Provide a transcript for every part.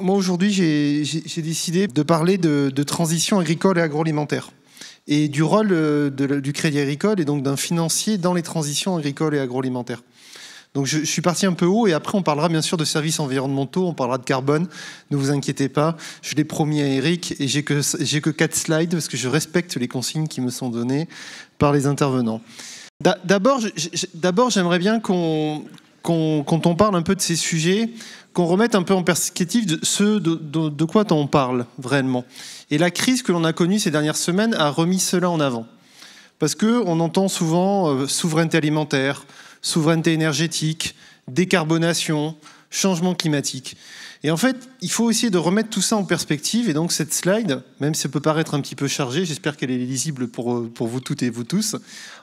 Moi, aujourd'hui, j'ai décidé de parler de, transition agricole et agroalimentaire et du rôle euh, du crédit agricole et donc d'un financier dans les transitions agricoles et agroalimentaires. Donc je, suis parti un peu haut et après on parlera bien sûr de services environnementaux, on parlera de carbone, ne vous inquiétez pas, je l'ai promis à Eric et j'ai que, j'ai que quatre slides parce que je respecte les consignes qui me sont données par les intervenants. D'abord, j'aimerais bien qu'on, qu'on, quand on parle un peu de ces sujets, qu'on remette un peu en perspective de ce de, quoi on parle vraiment. Et la crise que l'on a connue ces dernières semaines a remis cela en avant. Parce qu'on entend souvent euh, souveraineté alimentaire, souveraineté énergétique, décarbonation, changement climatique. Et en fait, il faut essayer de remettre tout ça en perspective. Et donc cette slide, même si elle peut paraître un petit peu chargée, j'espère qu'elle est lisible pour, euh, pour vous toutes et vous tous,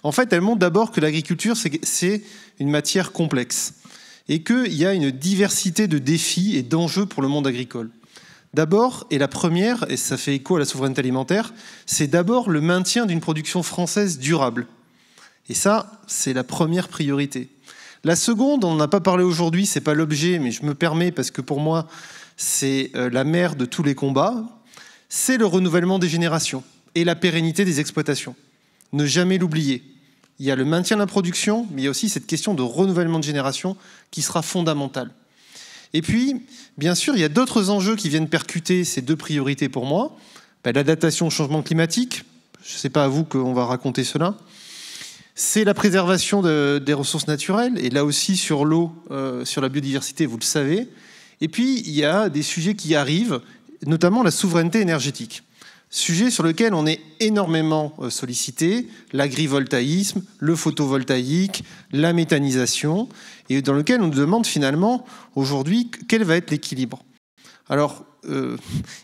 en fait, elle montre d'abord que l'agriculture, c'est une matière complexe et qu'il y a une diversité de défis et d'enjeux pour le monde agricole. D'abord, et la première, et ça fait écho à la souveraineté alimentaire, c'est d'abord le maintien d'une production française durable. Et ça, c'est la première priorité. La seconde, on n'en a pas parlé aujourd'hui, c'est pas l'objet, mais je me permets parce que pour moi, c'est euh, la mère de tous les combats, c'est le renouvellement des générations et la pérennité des exploitations. Ne jamais l'oublier il y a le maintien de la production, mais il y a aussi cette question de renouvellement de génération qui sera fondamentale. Et puis, bien sûr, il y a d'autres enjeux qui viennent percuter ces deux priorités pour moi. Ben, l'adaptation au changement climatique, je ne sais pas à vous qu'on va raconter cela. C'est la préservation des ressources naturelles, et là aussi sur l'eau, euh, sur la biodiversité, vous le savez. Et puis, il y a des sujets qui arrivent, notamment la souveraineté énergétique. Sujet sur lequel on est énormément euh, sollicité, l'agrivoltaïsme, le photovoltaïque, la méthanisation, et dans lequel on nous demande finalement aujourd'hui quel va être l'équilibre. Alors, euh,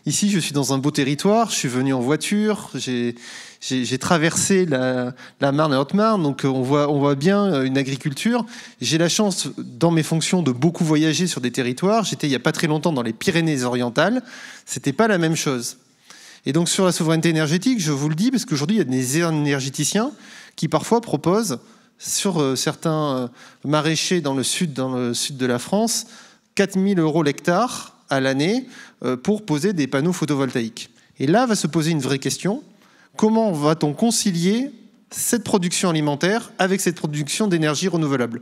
ici, je suis dans un beau territoire, je suis venu en voiture, j'ai traversé la, Marne et Haute-Marne, donc euh, on voit, on voit bien une agriculture. J'ai la chance, dans mes fonctions, de beaucoup voyager sur des territoires. J'étais il n'y a pas très longtemps dans les Pyrénées-Orientales, c'était pas la même chose. Et donc sur la souveraineté énergétique, je vous le dis, parce qu'aujourd'hui, il y a des énergéticiens qui parfois proposent sur euh, certains euh, maraîchers dans le, sud, dans le sud de la France 4000 euros l'hectare à l'année euh, pour poser des panneaux photovoltaïques. Et là va se poser une vraie question. Comment va-t-on concilier cette production alimentaire avec cette production d'énergie renouvelable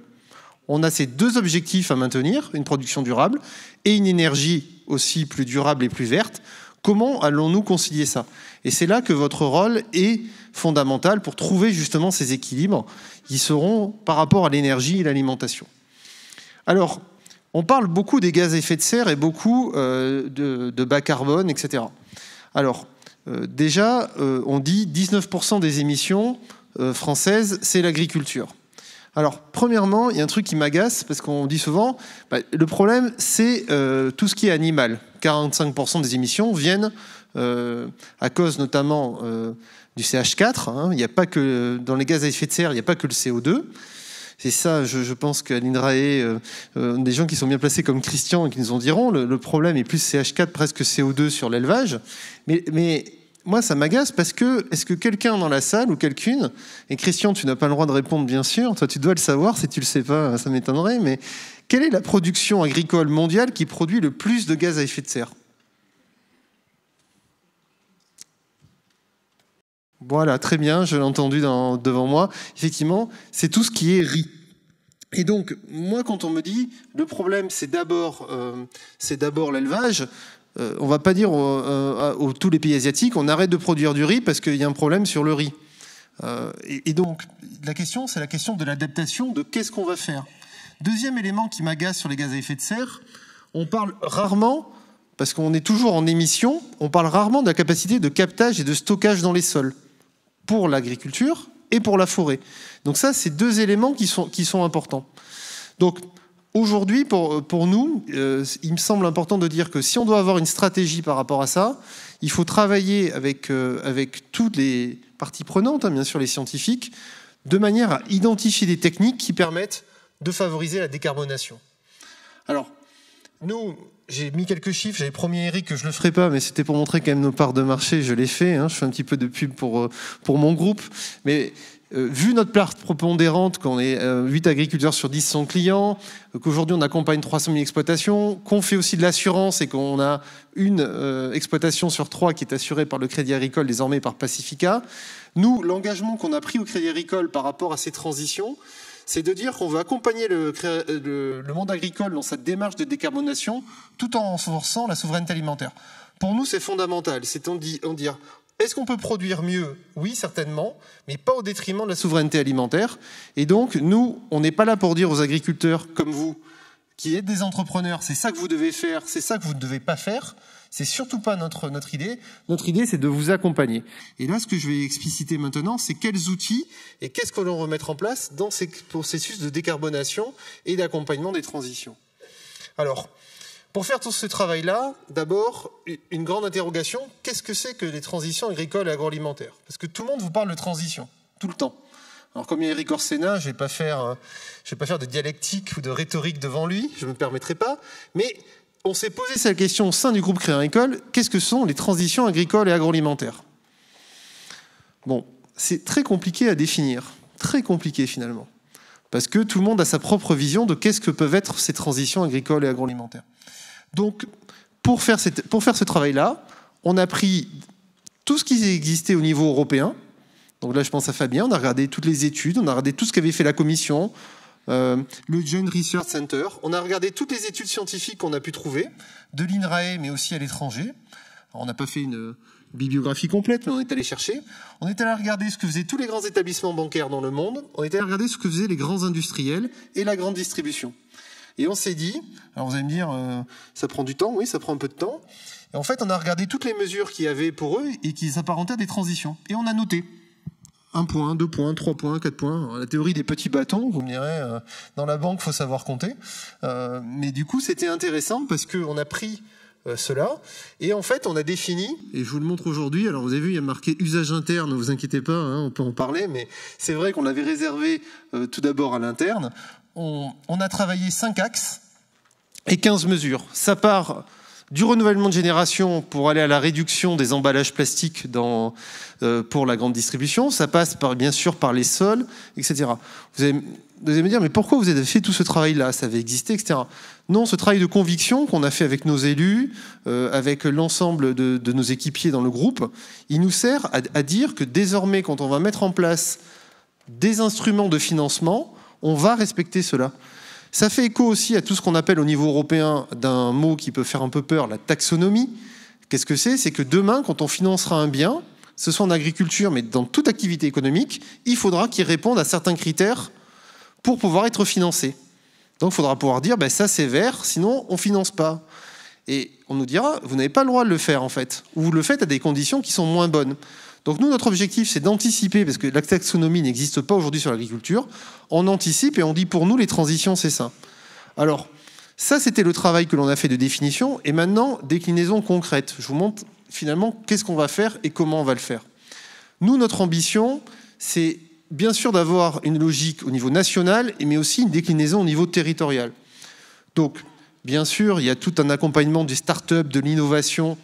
On a ces deux objectifs à maintenir, une production durable et une énergie aussi plus durable et plus verte. Comment allons-nous concilier ça Et c'est là que votre rôle est fondamental pour trouver justement ces équilibres qui seront par rapport à l'énergie et l'alimentation. Alors, on parle beaucoup des gaz à effet de serre et beaucoup euh, de, bas carbone, etc. Alors, euh, déjà, euh, on dit 19% des émissions françaises, c'est l'agriculture. Alors, premièrement, il y a un truc qui m'agace, parce qu'on dit souvent, bah, le problème, c'est euh, tout ce qui est animal. 45% des émissions viennent euh, à cause notamment euh, du CH4. Hein. Il n'y a pas que dans les gaz à effet de serre, il n'y a pas que le CO2. C'est ça, je, pense que Rae, des gens qui sont bien placés comme Christian et qui nous en diront, le, problème est plus CH4 presque CO2 sur l'élevage. Mais, mais moi, ça m'agace parce que est-ce que quelqu'un dans la salle ou quelqu'une, et Christian, tu n'as pas le droit de répondre, bien sûr, toi, tu dois le savoir, si tu le sais pas, ça m'étonnerait, mais quelle est la production agricole mondiale qui produit le plus de gaz à effet de serre Voilà, très bien, je l'ai entendu devant moi. Effectivement, c'est tout ce qui est riz. Et donc, moi, quand on me dit, le problème, c'est d'abord euh, l'élevage, euh, on va pas dire euh, euh, aux, tous les pays asiatiques, on arrête de produire du riz parce qu'il y a un problème sur le riz. Et, donc, la question, c'est la question de l'adaptation, de qu'est-ce qu'on va faire. Deuxième élément qui m'agace sur les gaz à effet de serre, on parle rarement, parce qu'on est toujours en émission, on parle rarement de la capacité de captage et de stockage dans les sols pour l'agriculture et pour la forêt. Donc ça, c'est deux éléments qui sont, qui sont importants. Donc, Aujourd'hui, pour, nous, euh, il me semble important de dire que si on doit avoir une stratégie par rapport à ça, il faut travailler avec, euh, avec toutes les parties prenantes, hein, bien sûr les scientifiques, de manière à identifier des techniques qui permettent de favoriser la décarbonation. Alors, nous, j'ai mis quelques chiffres, j'avais promis Eric que je ne le ferais pas, mais c'était pour montrer quand même nos parts de marché, je l'ai fait, hein, je fais un petit peu de pub pour, euh, pour mon groupe, mais euh, vu notre part propondérante, qu'on est 8 euh, agriculteurs sur 10 sans clients, euh, qu'aujourd'hui on accompagne 300 000 exploitations, qu'on fait aussi de l'assurance et qu'on a une exploitation sur trois qui est assurée par le Crédit Agricole, désormais par Pacifica, nous, l'engagement qu'on a pris au Crédit Agricole par rapport à ces transitions, c'est de dire qu'on veut accompagner le, le, le, monde agricole dans sa démarche de décarbonation tout en renforçant la souveraineté alimentaire. Pour nous, c'est fondamental. C'est en dire est-ce qu'on peut produire mieux Oui, certainement, mais pas au détriment de la souveraineté alimentaire. Et donc, nous, on n'est pas là pour dire aux agriculteurs comme vous, qui êtes des entrepreneurs, c'est ça que vous devez faire, c'est ça que vous ne devez pas faire. C'est surtout pas notre, notre idée. Notre idée, c'est de vous accompagner. Et là, ce que je vais expliciter maintenant, c'est quels outils et qu'est-ce que l'on remettre en place dans ces processus de décarbonation et d'accompagnement des transitions. Alors, pour faire tout ce travail-là, d'abord, une grande interrogation, qu'est-ce que c'est que les transitions agricoles et agroalimentaires Parce que tout le monde vous parle de transition, tout le temps. Alors comme il y a Eric Orsena, je ne euh, vais, pas faire, de dialectique ou de rhétorique devant lui, je ne me permettrai pas, mais on s'est posé cette question au sein du groupe Créer École, qu'est-ce que sont les transitions agricoles et agroalimentaires Bon, c'est très compliqué à définir, très compliqué finalement, parce que tout le monde a sa propre vision de qu'est-ce que peuvent être ces transitions agricoles et agroalimentaires. Donc, pour faire, ce travail-là, on a pris tout ce qui existait au niveau européen. Donc là, je pense à Fabien, on a regardé toutes les études, on a regardé tout ce qu'avait fait la commission, euh, le Joint Research Center. On a regardé toutes les études scientifiques qu'on a pu trouver, de l'INRAE, mais aussi à l'étranger. On n'a pas fait une bibliographie complète, mais on est allé chercher. On est allé regarder ce que faisaient tous les grands établissements bancaires dans le monde. On est allé regarder ce que faisaient les grands industriels et la grande distribution. Et on s'est dit, alors vous allez me dire, euh, ça prend du temps, oui, ça prend un peu de temps. Et en fait, on a regardé toutes les mesures qu'il y avait pour eux et qui s'apparentaient à des transitions. Et on a noté. Un point, deux points, trois points, quatre points. la théorie des petits bâtons, vous me direz, euh, dans la banque, faut savoir compter. Euh, mais du coup, c'était intéressant parce qu'on a pris cela. Et en fait, on a défini, et je vous le montre aujourd'hui, alors vous avez vu, il y a marqué usage interne, ne vous inquiétez pas, hein, on peut en parler, mais c'est vrai qu'on l'avait réservé tout d'abord à l'interne on, a travaillé cinq axes et 15 mesures. Ça part du renouvellement de génération pour aller à la réduction des emballages plastiques euh, pour la grande distribution. Ça passe bien sûr par les sols, etc. Vous allez, me dire, mais pourquoi vous avez fait tout ce travail-là Ça avait existé, etc. Non, ce travail de conviction qu'on a fait avec nos élus, euh, avec l'ensemble de, nos équipiers dans le groupe, il nous sert à dire que désormais, quand on va mettre en place des instruments de financement, on va respecter cela. Ça fait écho aussi à tout ce qu'on appelle au niveau européen d'un mot qui peut faire un peu peur, la taxonomie. Qu'est-ce que c'est C'est que demain, quand on financera un bien, ce soit en agriculture, mais dans toute activité économique, il faudra qu'il réponde à certains critères pour pouvoir être financé. Donc il faudra pouvoir dire, ben, ça c'est vert, sinon on ne finance pas. Et on nous dira, vous n'avez pas le droit de le faire en fait, ou vous le faites à des conditions qui sont moins bonnes. Donc nous, notre objectif, c'est d'anticiper, parce que la taxonomie n'existe pas aujourd'hui sur l'agriculture, on anticipe et on dit pour nous, les transitions, c'est ça. Alors, ça, c'était le travail que l'on a fait de définition, et maintenant, déclinaison concrète. Je vous montre finalement qu'est-ce qu'on va faire et comment on va le faire. Nous, notre ambition, c'est bien sûr d'avoir une logique au niveau national, mais aussi une déclinaison au niveau territorial. Donc, bien sûr, il y a tout un accompagnement du start start-up, de l'innovation,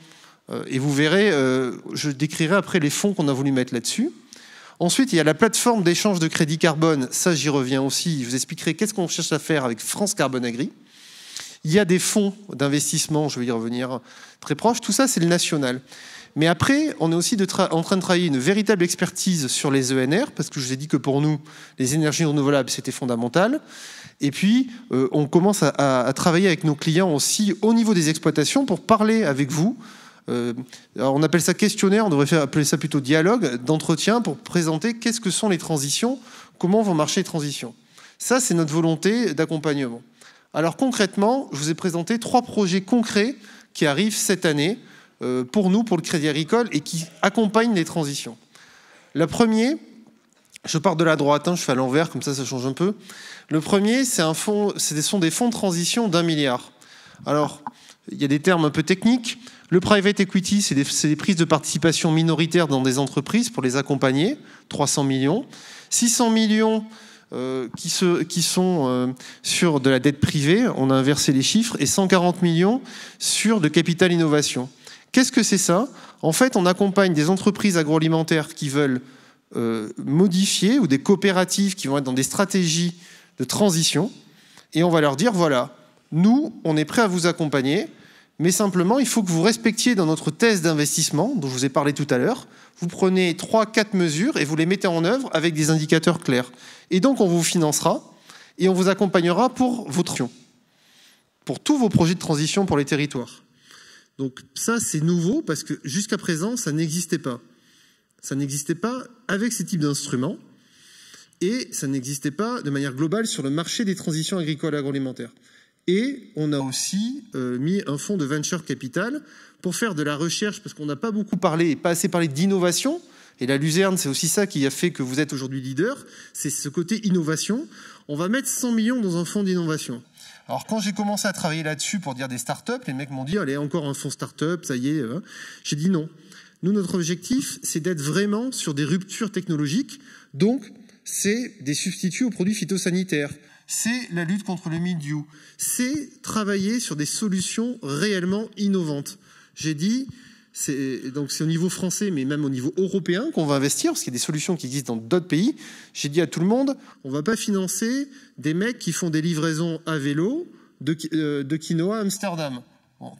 euh, et vous verrez, euh, je décrirai après les fonds qu'on a voulu mettre là-dessus. Ensuite, il y a la plateforme d'échange de crédit carbone. Ça, j'y reviens aussi. Je vous expliquerai qu'est-ce qu'on cherche à faire avec France Carbone Agri. Il y a des fonds d'investissement, je vais y revenir très proche. Tout ça, c'est le national. Mais après, on est aussi en train de travailler une véritable expertise sur les ENR, parce que je vous ai dit que pour nous, les énergies renouvelables, c'était fondamental. Et puis, euh, on commence à, travailler avec nos clients aussi au niveau des exploitations pour parler avec vous euh, on appelle ça questionnaire, on devrait faire, appeler ça plutôt dialogue, d'entretien pour présenter qu'est-ce que sont les transitions, comment vont marcher les transitions. Ça, c'est notre volonté d'accompagnement. Alors concrètement, je vous ai présenté trois projets concrets qui arrivent cette année euh, pour nous, pour le Crédit Agricole, et qui accompagnent les transitions. Le premier, je pars de la droite, hein, je fais à l'envers, comme ça ça change un peu. Le premier, c'est un fonds, ce sont des fonds de transition d'un milliard. Alors, il y a des termes un peu techniques. Le private equity, c'est des, prises de participation minoritaires dans des entreprises pour les accompagner, 300 millions. 600 millions euh, qui, qui, sont euh, sur de la dette privée, on a inversé les chiffres, et 140 millions sur de capital innovation. Qu'est-ce que c'est ça En fait, on accompagne des entreprises agroalimentaires qui veulent euh, modifier ou des coopératives qui vont être dans des stratégies de transition, et on va leur dire, voilà, nous, on est prêt à vous accompagner, mais simplement, il faut que vous respectiez dans notre thèse d'investissement, dont je vous ai parlé tout à l'heure, vous prenez trois, quatre mesures et vous les mettez en œuvre avec des indicateurs clairs. Et donc, on vous financera et on vous accompagnera pour vos pour tous vos projets de transition pour les territoires. Donc ça, c'est nouveau parce que jusqu'à présent, ça n'existait pas. Ça n'existait pas avec ces types d'instruments et ça n'existait pas de manière globale sur le marché des transitions agricoles et agroalimentaires. Et on a aussi euh, mis un fonds de venture capital pour faire de la recherche, parce qu'on n'a pas beaucoup parlé et pas assez parlé d'innovation. Et la Luzerne, c'est aussi ça qui a fait que vous êtes aujourd'hui leader, c'est ce côté innovation. On va mettre 100 millions dans un fonds d'innovation. Alors quand j'ai commencé à travailler là-dessus pour dire des startups, les mecs m'ont dit, allez, encore un fonds startup, ça y est. Hein. J'ai dit non. Nous, notre objectif, c'est d'être vraiment sur des ruptures technologiques. Donc, c'est des substituts aux produits phytosanitaires c'est la lutte contre le milieu, c'est travailler sur des solutions réellement innovantes. J'ai dit, donc c'est au niveau français, mais même au niveau européen qu'on va investir, parce qu'il y a des solutions qui existent dans d'autres pays. J'ai dit à tout le monde, on ne va pas financer des mecs qui font des livraisons à vélo de, quinoa euh, à Amsterdam.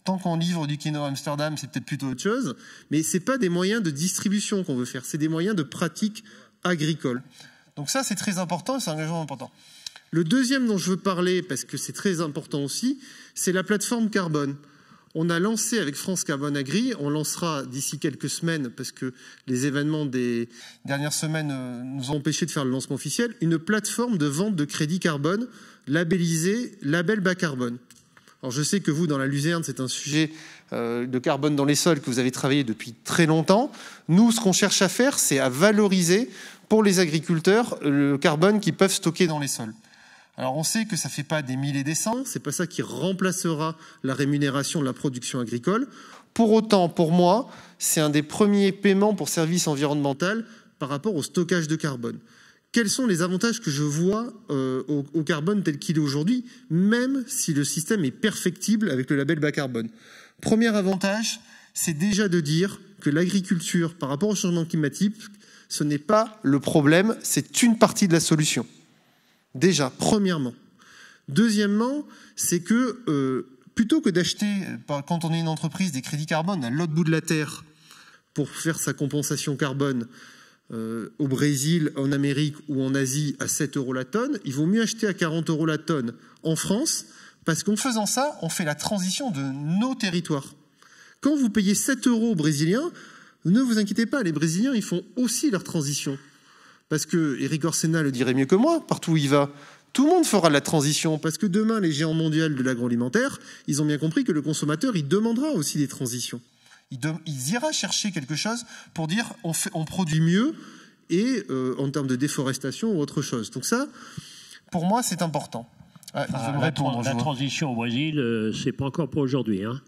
tant qu'on livre du quinoa à Amsterdam, c'est peut-être plutôt autre chose, mais ce n'est pas des moyens de distribution qu'on veut faire, c'est des moyens de pratique agricole. Donc ça, c'est très important, c'est un engagement important. Le deuxième dont je veux parler, parce que c'est très important aussi, c'est la plateforme carbone. On a lancé avec France Carbone Agri, on lancera d'ici quelques semaines, parce que les événements des dernières semaines euh, nous ont empêchés de faire le lancement officiel, une plateforme de vente de crédit carbone labellisée Label Bas Carbone. Alors je sais que vous, dans la Luzerne, c'est un sujet euh, de carbone dans les sols que vous avez travaillé depuis très longtemps. Nous, ce qu'on cherche à faire, c'est à valoriser pour les agriculteurs le carbone qu'ils peuvent stocker dans les sols. Alors on sait que ça ne fait pas des milliers et des cents, c'est pas ça qui remplacera la rémunération de la production agricole. Pour autant, pour moi, c'est un des premiers paiements pour services environnementaux par rapport au stockage de carbone. Quels sont les avantages que je vois euh, au, carbone tel qu'il est aujourd'hui, même si le système est perfectible avec le label bas carbone Premier avantage, c'est déjà de dire que l'agriculture, par rapport au changement climatique, ce n'est pas le problème, c'est une partie de la solution. Déjà, premièrement. Deuxièmement, c'est que euh, plutôt que d'acheter, euh, quand on est une entreprise, des crédits carbone à l'autre bout de la Terre pour faire sa compensation carbone euh, au Brésil, en Amérique ou en Asie à 7 euros la tonne, il vaut mieux acheter à 40 euros la tonne en France, parce qu'en faisant ça, on fait la transition de nos territoires. Quand vous payez 7 euros aux Brésiliens, ne vous inquiétez pas, les Brésiliens, ils font aussi leur transition. Parce que, Eric Orsena le dirait mieux que moi, partout où il va, tout le monde fera la transition, parce que demain, les géants mondiaux de l'agroalimentaire, ils ont bien compris que le consommateur, il demandera aussi des transitions. Il, ira chercher quelque chose pour dire on, produit mieux et euh, en termes de déforestation ou autre chose. Donc ça, pour moi, c'est important. Ah, la, transition au Brésil, ce euh, c'est pas encore pour aujourd'hui. Non, hein.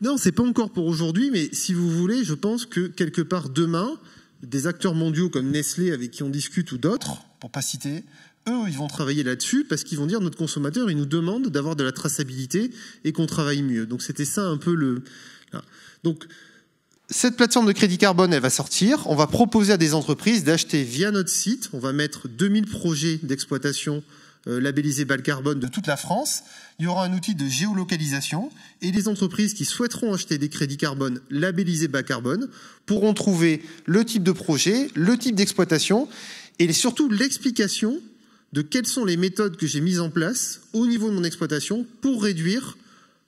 non, c'est pas encore pour aujourd'hui, mais si vous voulez, je pense que quelque part demain, des acteurs mondiaux comme Nestlé avec qui on discute ou d'autres, pour pas citer, eux, ils vont travailler là-dessus parce qu'ils vont dire notre consommateur, il nous demande d'avoir de la traçabilité et qu'on travaille mieux. Donc c'était ça un peu le. Donc cette plateforme de crédit carbone, elle va sortir. On va proposer à des entreprises d'acheter via notre site. On va mettre 2000 projets d'exploitation euh, labellisé bas carbone de toute la France. Il y aura un outil de géolocalisation et les entreprises qui souhaiteront acheter des crédits carbone labellisés bas carbone pourront trouver le type de projet, le type d'exploitation et surtout l'explication de quelles sont les méthodes que j'ai mises en place au niveau de mon exploitation pour réduire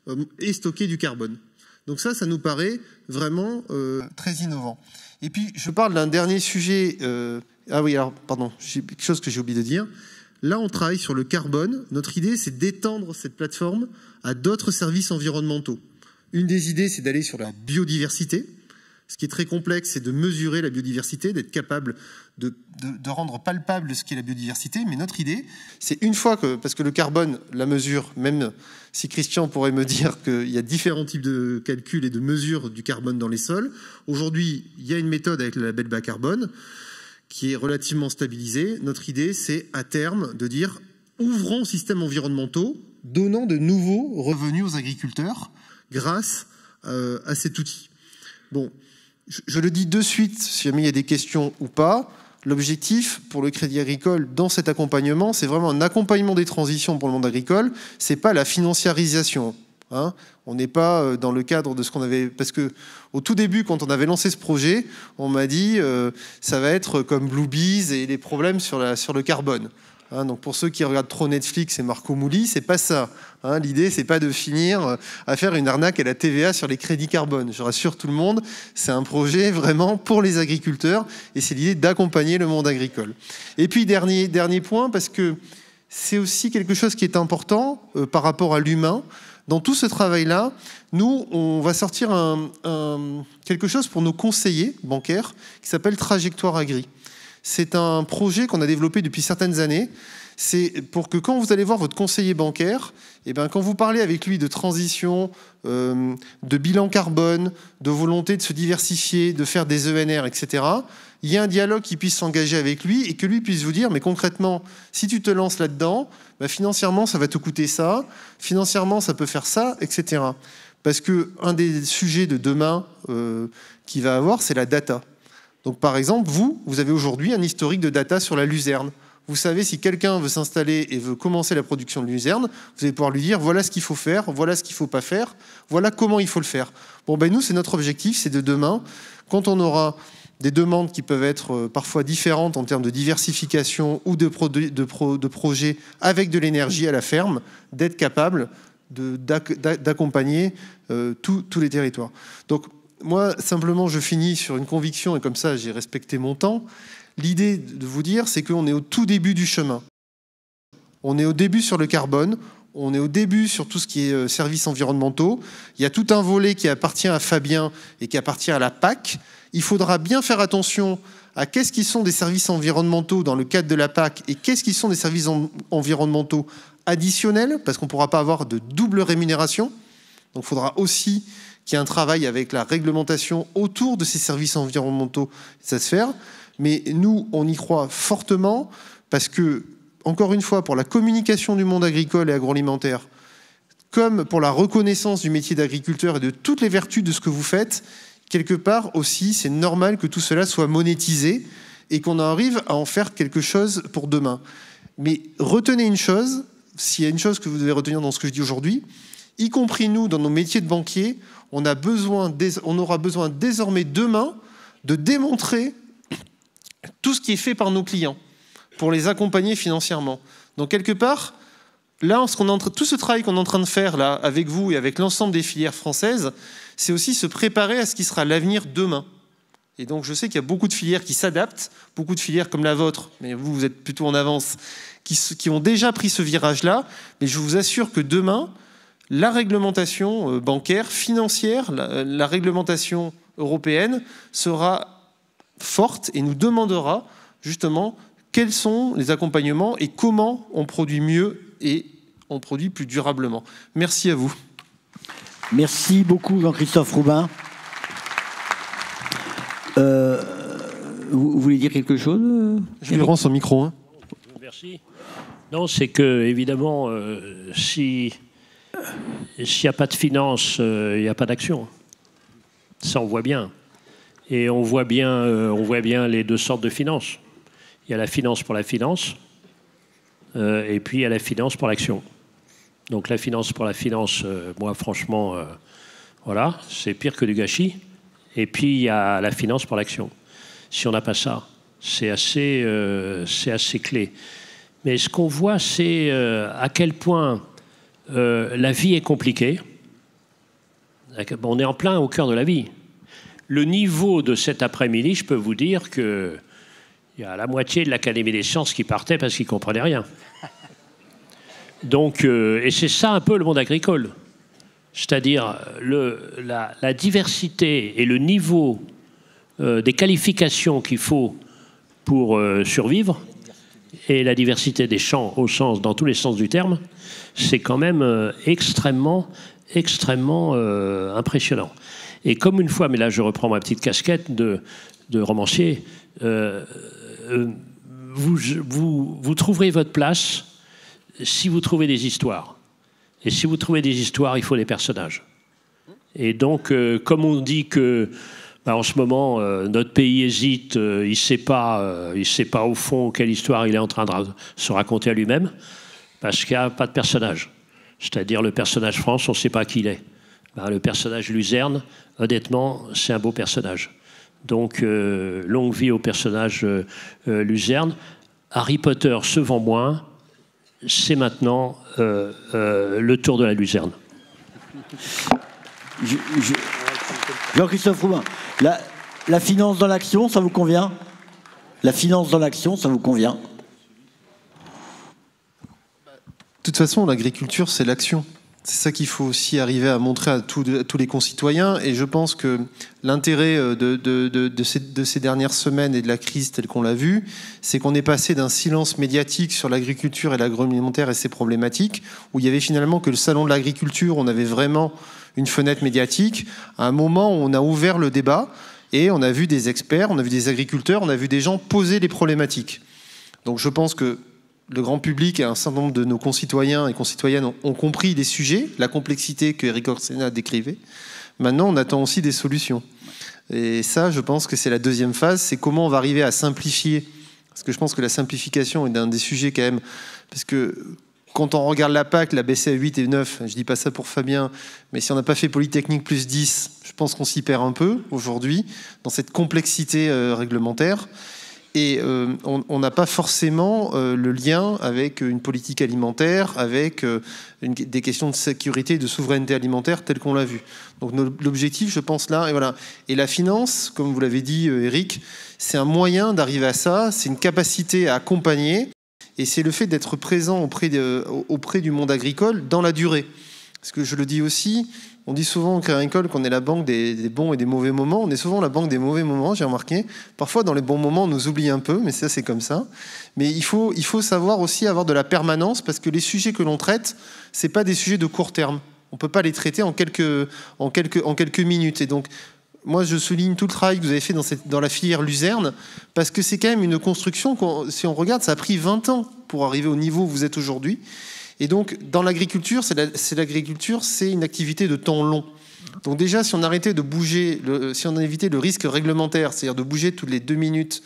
euh, et stocker du carbone. Donc ça, ça nous paraît vraiment euh, très innovant. Et puis, je parle d'un dernier sujet. ah oui, alors, pardon, quelque chose que j'ai oublié de dire. Là, on travaille sur le carbone. Notre idée, c'est d'étendre cette plateforme à d'autres services environnementaux. Une des idées, c'est d'aller sur la biodiversité. Ce qui est très complexe, c'est de mesurer la biodiversité, d'être capable de, rendre palpable ce qu'est la biodiversité. Mais notre idée, c'est une fois que, parce que le carbone, la mesure, même si Christian pourrait me dire qu'il y a différents types de calculs et de mesures du carbone dans les sols, aujourd'hui, il y a une méthode avec le label bas carbone qui est relativement stabilisé. Notre idée, c'est à terme de dire ouvrons systèmes environnementaux, donnant de nouveaux revenus aux agriculteurs grâce euh, à cet outil. Bon, je, le dis de suite, si jamais il y a des questions ou pas. L'objectif pour le Crédit Agricole dans cet accompagnement, c'est vraiment un accompagnement des transitions pour le monde agricole. C'est pas la financiarisation. Hein. on n'est pas euh, dans le cadre de ce qu'on avait. Parce que au tout début, quand on avait lancé ce projet, on m'a dit euh, ça va être comme Blue et les problèmes sur, le carbone. Hein. donc pour ceux qui regardent trop Netflix et Marco Mouli, c'est pas ça. Hein, L'idée, c'est pas de finir euh, à faire une arnaque à la TVA sur les crédits carbone. Je rassure tout le monde, c'est un projet vraiment pour les agriculteurs et c'est l'idée d'accompagner le monde agricole. Et puis dernier dernier point parce que c'est aussi quelque chose qui est important par rapport à l'humain. Dans tout ce travail-là, nous, on va sortir quelque chose pour nos conseillers bancaires qui s'appelle Trajectoire Agri. C'est un projet qu'on a développé depuis certaines années c'est pour que quand vous allez voir votre conseiller bancaire, eh bien quand vous parlez avec lui de transition, euh, de bilan carbone, de volonté de se diversifier, de faire des ENR, etc., il y a un dialogue qui puisse s'engager avec lui et que lui puisse vous dire, mais concrètement, si tu te lances là-dedans, bah, financièrement, ça va te coûter ça, financièrement, ça peut faire ça, etc. Parce que un des sujets de demain euh, qu'il va avoir, c'est la data. Donc par exemple, vous, vous avez aujourd'hui un historique de data sur la luzerne vous savez, si quelqu'un veut s'installer et veut commencer la production de luzerne, vous allez pouvoir lui dire voilà ce qu'il faut faire, voilà ce qu'il ne faut pas faire, voilà comment il faut le faire. Bon, ben nous, c'est notre objectif, c'est de demain, quand on aura des demandes qui peuvent être euh, parfois différentes en termes de diversification ou de, projets avec de l'énergie à la ferme, d'être capable d'accompagner euh, tous les territoires. Donc, moi, simplement, je finis sur une conviction, et comme ça, j'ai respecté mon temps. L'idée de vous dire, c'est qu'on est au tout début du chemin. On est au début sur le carbone, on est au début sur tout ce qui est euh, services environnementaux. Il y a tout un volet qui appartient à Fabien et qui appartient à la PAC. Il faudra bien faire attention à qu'est-ce qui sont des services environnementaux dans le cadre de la PAC et qu'est-ce qui sont des services environnementaux additionnels, parce qu'on ne pourra pas avoir de double rémunération. Donc il faudra aussi qu'il y ait un travail avec la réglementation autour de ces services environnementaux, ça se faire. Mais nous, on y croit fortement parce que, encore une fois, pour la communication du monde agricole et agroalimentaire, comme pour la reconnaissance du métier d'agriculteur et de toutes les vertus de ce que vous faites, quelque part aussi, c'est normal que tout cela soit monétisé et qu'on arrive à en faire quelque chose pour demain. Mais retenez une chose, s'il y a une chose que vous devez retenir dans ce que je dis aujourd'hui, y compris nous, dans nos métiers de banquiers, on, a besoin, on aura besoin désormais demain de démontrer tout ce qui est fait par nos clients pour les accompagner financièrement. Donc quelque part, là, ce qu'on tout ce travail qu'on est en train de faire là avec vous et avec l'ensemble des filières françaises, c'est aussi se préparer à ce qui sera l'avenir demain. Et donc je sais qu'il y a beaucoup de filières qui s'adaptent, beaucoup de filières comme la vôtre, mais vous, vous êtes plutôt en avance, qui, qui ont déjà pris ce virage-là. Mais je vous assure que demain, la réglementation euh, bancaire, financière, la, la réglementation européenne sera forte et nous demandera justement quels sont les accompagnements et comment on produit mieux et on produit plus durablement. Merci à vous. Merci beaucoup Jean-Christophe Roubin. Euh, vous, voulez dire quelque chose euh, Je lui rends son micro. Hein. Merci. Non, c'est que évidemment, euh, s'il n'y a pas de finances, il n'y a pas d'action. Ça, on voit bien. Et on voit bien, euh, on voit bien les deux sortes de finances. Il y a la finance pour la finance, euh, et puis il y a la finance pour l'action. Donc la finance pour la finance, euh, moi franchement, voilà, c'est pire que du gâchis. Et puis il y a la finance pour l'action. Si on n'a pas ça, c'est assez, c'est assez clé. Mais ce qu'on voit, c'est à quel point la vie est compliquée. On est en plein au cœur de la vie le niveau de cet après-midi, je peux vous dire qu'il y a la moitié de l'Académie des sciences qui partait parce qu'ils ne comprenaient rien. Euh, et c'est ça un peu le monde agricole. C'est-à-dire la, diversité et le niveau euh, des qualifications qu'il faut pour euh, survivre et la diversité des champs au sens, dans tous les sens du terme, c'est quand même extrêmement, extrêmement impressionnant. Et comme une fois, mais là je reprends ma petite casquette de, romancier, euh, euh, vous, vous, trouverez votre place si vous trouvez des histoires. Et si vous trouvez des histoires, il faut des personnages. Et donc, euh, comme on dit que bah, en ce moment, notre pays hésite, il ne sait, pas, il sait pas au fond quelle histoire il est en train de se raconter à lui-même, parce qu'il n'y a pas de personnage. C'est-à-dire, le personnage France, on ne sait pas qui il est. Bah, le personnage Luzerne, honnêtement, c'est un beau personnage. Donc, euh, longue vie au personnage euh, euh, Luzerne. Harry Potter se vend moins. C'est maintenant le tour de la Luzerne. Jean-Christophe Roubin, la, la finance dans l'action, ça vous convient La finance dans l'action, ça vous convient De toute façon, l'agriculture, c'est l'action. C'est ça qu'il faut aussi arriver à montrer à, tous les concitoyens. Et je pense que l'intérêt euh, de, ces, de, ces, dernières semaines et de la crise telle qu'on l'a vue, c'est qu'on est passé d'un silence médiatique sur l'agriculture et l'agroalimentaire et ses problématiques, où il y avait finalement que le salon de l'agriculture, on avait vraiment une fenêtre médiatique, à un moment où on a ouvert le débat et on a vu des experts, on a vu des agriculteurs, on a vu des gens poser les problématiques. Donc je pense que le grand public et un certain nombre de nos concitoyens et concitoyennes ont, compris les sujets, la complexité que Eric Orsena décrivait. Maintenant, on attend aussi des solutions. Et ça, je pense que c'est la deuxième phase, c'est comment on va arriver à simplifier. Parce que je pense que la simplification est un des sujets quand même. Parce que quand on regarde la PAC, la BCA 8 et 9, je dis pas ça pour Fabien, mais si on n'a pas fait Polytechnique plus 10, je pense qu'on s'y perd un peu aujourd'hui dans cette complexité euh, réglementaire. Et euh, on n'a pas forcément euh, le lien avec une politique alimentaire, avec euh, des questions de sécurité et de souveraineté alimentaire telles qu'on l'a vu. Donc l'objectif, je pense là, et voilà. Et la finance, comme vous l'avez dit, Eric, c'est un moyen d'arriver à ça. C'est une capacité à accompagner, et c'est le fait d'être présent auprès, auprès du monde agricole dans la durée. Parce que je le dis aussi, on dit souvent au école qu'on est la banque des, bons et des mauvais moments. On est souvent la banque des mauvais moments, j'ai remarqué. Parfois, dans les bons moments, on nous oublie un peu, mais ça, c'est comme ça. Mais il faut, il faut savoir aussi avoir de la permanence parce que les sujets que l'on traite, ce pas des sujets de court terme. On ne peut pas les traiter en quelques, en quelques, en quelques minutes. Et donc, moi, je souligne tout le travail que vous avez fait dans, dans la filière Luzerne, parce que c'est quand même une construction, si on regarde, ça a pris 20 ans pour arriver au niveau où vous êtes aujourd'hui. Et donc, dans l'agriculture, c'est l'agriculture, c'est une activité de temps long. Donc déjà, si on arrêtait de bouger, si on évitait le risque réglementaire, c'est-à-dire de bouger toutes les deux minutes,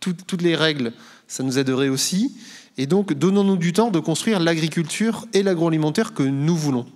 toutes les règles, ça nous aiderait aussi. Et donc, donnons-nous du temps de construire l'agriculture et l'agroalimentaire que nous voulons.